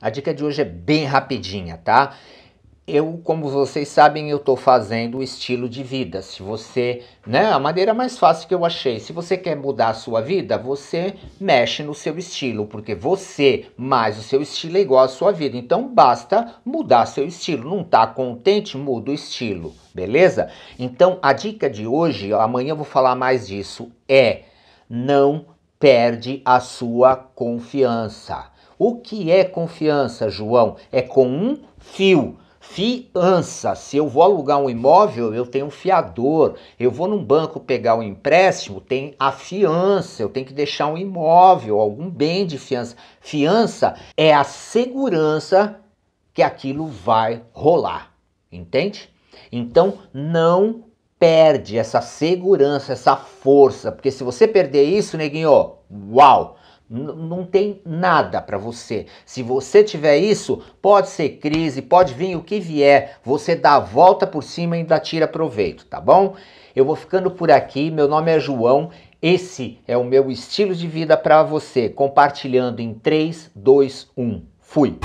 a dica de hoje é bem rapidinha, tá? Eu, como vocês sabem, eu estou fazendo o estilo de vida. Se você, né, a maneira mais fácil que eu achei. Se você quer mudar a sua vida, você mexe no seu estilo, porque você mais o seu estilo é igual à sua vida. Então basta mudar seu estilo. Não tá contente, muda o estilo, beleza? Então a dica de hoje, amanhã eu vou falar mais disso, é não perde a sua confiança. O que é confiança, João? É com um fio. Fiança. Se eu vou alugar um imóvel, eu tenho um fiador. Eu vou num banco pegar um empréstimo, tem a fiança. Eu tenho que deixar um imóvel, algum bem de fiança. Fiança é a segurança que aquilo vai rolar. Entende? Então não perde essa segurança, essa força, porque se você perder isso, neguinho, uau! não tem nada para você. Se você tiver isso, pode ser crise, pode vir o que vier, você dá a volta por cima e ainda tira proveito, tá bom? Eu vou ficando por aqui. Meu nome é João. Esse é o meu estilo de vida para você, compartilhando em 3, 2, 1. Fui.